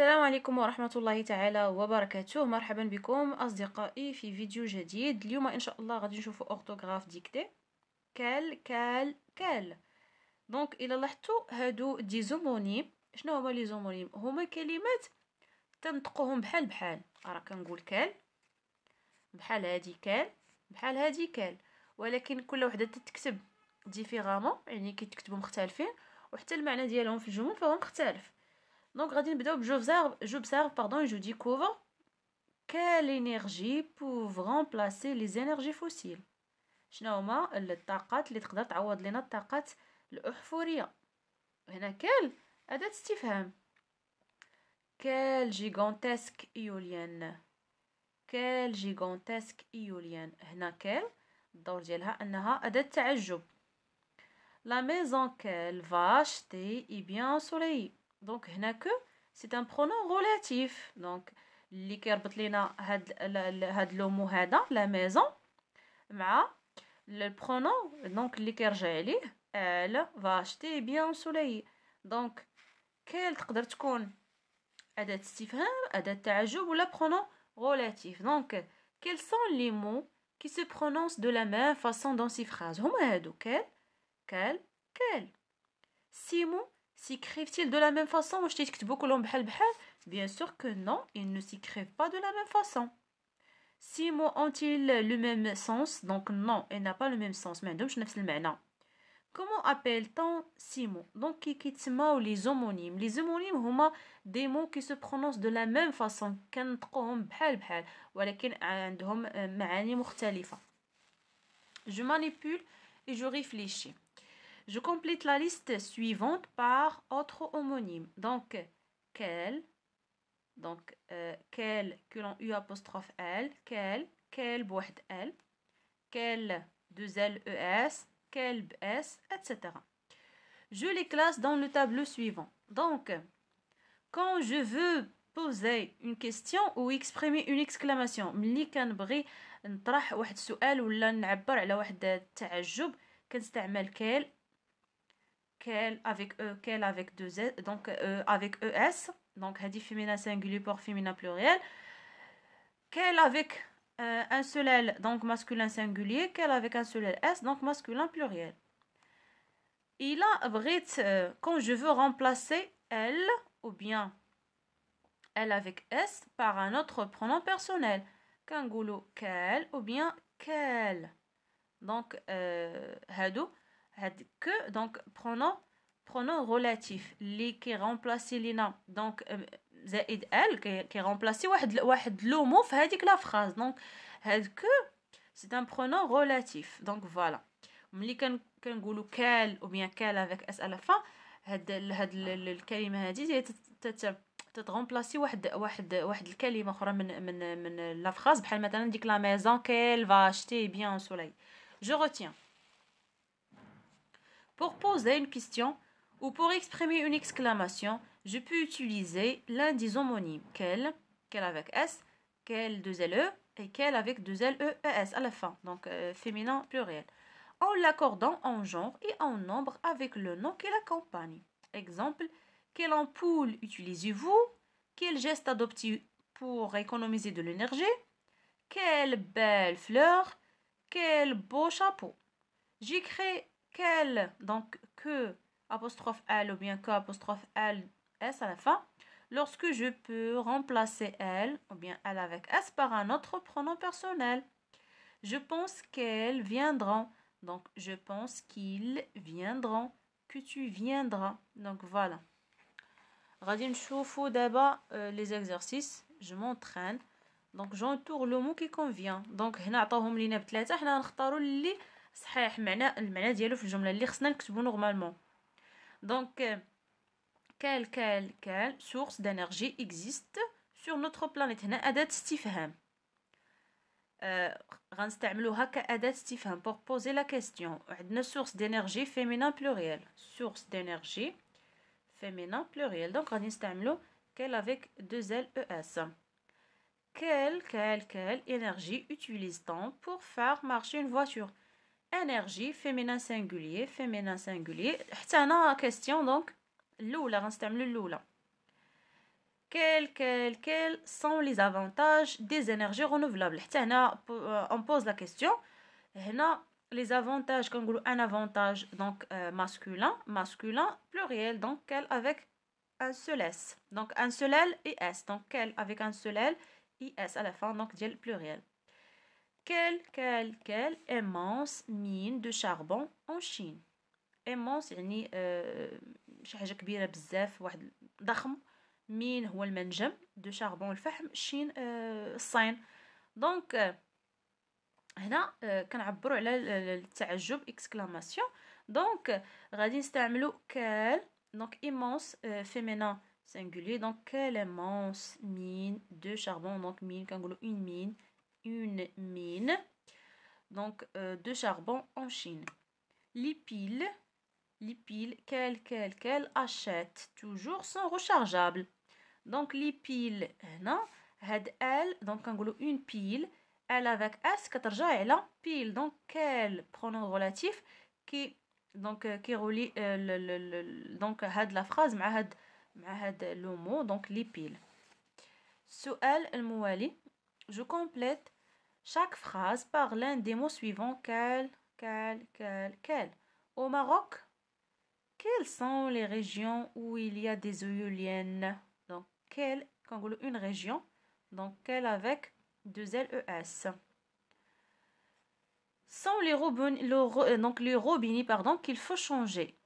السلام عليكم ورحمة الله تعالى وبركاته مرحبا بكم أصدقائي في فيديو جديد اليوم إن شاء الله غادي نشوفوا أغتوغراف ديكتي كال كال كال دونك إلا لاحظتوا هادو دي زومونيم شنو هما لي زومونيم هما كلمات تنطقوهم بحال بحال راه كنقول كال بحال هادي كال بحال هادي كال ولكن كل وحده تتكتب ديفيغامون يعني كيتكتبوا مختلفين وحتى المعنى ديالهم في الجمل فهو مختلف Donc, on va j'observe, j'observe pardon, et je découvre quelle énergie peut remplacer les énergies fossiles. Qu'est-ce que ce sont les énergies qui peuvent nous remplacer les énergies houfuries? Ici quel, adad استفهام. Quel gigantesque éolienne Quel gigantesque Yulian, ici quel, le rôle d'elle est qu'elle est La maison quelle va acheter et bien ensoleillée. Donc, que c'est un pronom relatif. Donc, l'iker betlina had le mot la maison, le pronom, donc l'iker elle va acheter bien soleil. Donc, quel t'qdr t'koun Adat stifhem, ou le pronom relatif. Donc, quels sont les mots qui se prononcent de la même façon dans ces phrases hum, Quel Quel Quel Six mots S'écrivent-ils de la même façon Bien sûr que non, ils ne s'écrivent pas de la même façon. Six mots ont-ils le même sens Donc non, ils n'ont pas le même sens. Comment appelle-t-on six mots Donc ou les homonymes. Les homonymes sont des mots qui se prononcent de la même façon. Euh, je manipule et je réfléchis. Je complète la liste suivante par autre homonyme. Donc, quel, donc, euh, quel, l'on U apostrophe L, quel, quel bouhd L, quel, deux L E S, quel S, etc. Je les classe dans le tableau suivant. Donc, quand je veux poser une question ou exprimer une exclamation ملي كنبغي نطرح واحد سؤال ولا نعبر على واحد التعجب quel quel avec E, quel avec deux S, donc euh, E, avec ES, donc hadi féminin singulier pour féminin pluriel, quel avec euh, un seul L, donc masculin singulier, quel avec un seul S, donc masculin pluriel. Il a brite, euh, quand je veux remplacer elle, ou bien elle, avec S par un autre pronom personnel, Kangulo, quel ou bien quel. Donc, euh, هاد que donc pronom pronom relatif اللي كيغومبلاسي لينا دونك زائد ال كيغومبلاسي واحد واحد لو مو في هذيك لا فراز دونك هاد كو سي un pronom relatif donc voilà ملي كن كنقولوا كال او بيان كال افيك اس على فا هاد هاد الكلمه هادي تت تتغومبلاسي واحد واحد واحد الكلمه اخرى من من من لا فراز بحال مثلا ديك لا ميزون كيل فاشتي بيان سولي جو retiens Pour poser une question ou pour exprimer une exclamation, je peux utiliser l'un des homonymes. Quel, quel avec S, quel deux LE et quel avec deux L, E, e S à la fin. Donc euh, féminin pluriel. En l'accordant en genre et en nombre avec le nom qu'il accompagne. Exemple, quelle ampoule utilisez-vous Quel geste adoptez-vous pour économiser de l'énergie Quelle belle fleur Quel beau chapeau J'écris quel donc que apostrophe elle ou bien que apostrophe elle, s à la fin, lorsque je peux remplacer elle ou bien elle avec s par un autre pronom personnel. Je pense qu'elle viendront. Donc, je pense qu'ils viendront. Que tu viendras. Donc, voilà. غادي نشوفوا d'abord euh, les exercices je m'entraîne donc j'entoure le mot qui convient donc هنا صحيح معنى المعنى ديالو في الجمله اللي خصنا نكتبو نورمالمون دونك كال كال كال سورس دانرجي اكزيست سور نوتر بلانيت هنا اداه استفهام آه غنستعملوها كاداه استفهام بور بوزي لا كيسيون عندنا سورس دانرجي فيمينان بلوريال سورس دانرجي فيمينان بلوريال دونك غادي نستعملو كال افيك دو زل او اس كال كال كال énergie utilise-t-on pour faire marcher une Énergie, singulier, féminin singulier. On a question donc كاستيون دونك الاولى غنستعملو الاولى quels quels quels sont les avantages des énergies renouvelables euh, on pose la question هنا les avantages un avantage donc euh, masculin masculin pluriel donc quel avec un seul s donc un seul l et s donc quel avec un seul l et s à la fin donc le pluriel quelle, quelle, quelle immense mine de charbon en Chine immense يعني euh, شي حاجه كبيره بزاف واحد ضخم مين هو المنجم de charbon. الفحم euh, الصين euh, هنا كنعبروا على التعجب غادي نستعملوا immense féminin singulier donc quelle immense mine de charbon donc mine كنقولوا une mine une mine donc euh, de charbon en Chine. Les piles, les piles qu'elle qu'elle qu'elle achète toujours sont rechargeables. Donc les piles, non, elle donc en une pile, elle avec s elle a pile. Donc quel pronom relatif qui donc euh, qui relie euh, donc had la phrase ma had had le mot donc les piles. سؤال الموالي je complète chaque phrase par l'un des mots suivants quel, quel, quel, quel. Au Maroc, quelles sont les régions où il y a des éoliennes Donc, quelle, une région, donc quelle avec deux LES. Sont les, euh, donc les robinets pardon, qu'il faut changer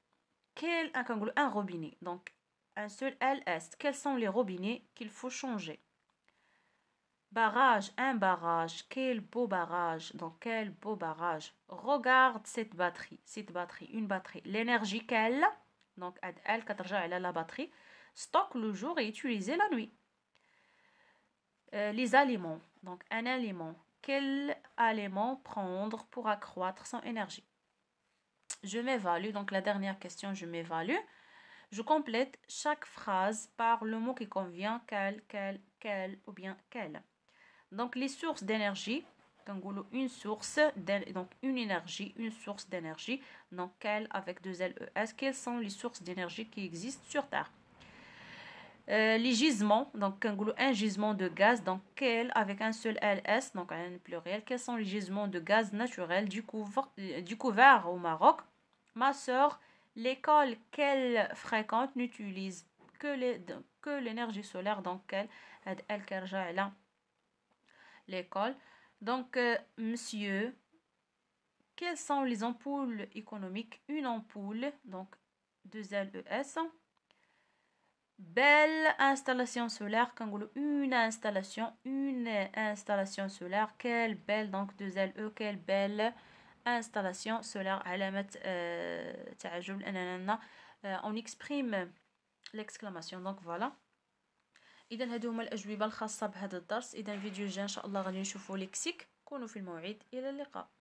Quel, un, un robinet, donc un seul LES. Quels sont les robinets qu'il faut changer Barrage, un barrage, quel beau barrage, donc quel beau barrage. Regarde cette batterie, cette batterie, une batterie. L'énergie qu'elle, donc elle, elle a la batterie, stocke le jour et utilise la nuit. Euh, les aliments, donc un aliment. Quel aliment prendre pour accroître son énergie Je m'évalue, donc la dernière question, je m'évalue. Je complète chaque phrase par le mot qui convient, quel, quel, quel ou bien quel. Donc les sources d'énergie, une source, donc une énergie, une source d'énergie, donc quelles, avec deux LES, quelles sont les sources d'énergie qui existent sur Terre euh, les gisements, donc un gisement de gaz, donc quelles, avec un seul LS, donc un pluriel, quels sont les gisements de gaz naturel du, euh, couvert au Maroc Ma soeur, l'école qu'elle fréquente n'utilise que l'énergie que solaire, donc elle, elle, là l'école. Donc, euh, monsieur, quelles sont les ampoules économiques Une ampoule, donc 2LES. Belle installation solaire, dit une installation, une installation solaire. Quelle belle, donc 2LE, quelle belle installation solaire. Euh, euh, on exprime l'exclamation, donc voilà. اذا هادو هما الاجوبه الخاصه بهذا الدرس اذا فيديو جا ان شاء الله غادي نشوفوا ليكسيك كونوا في الموعد الى اللقاء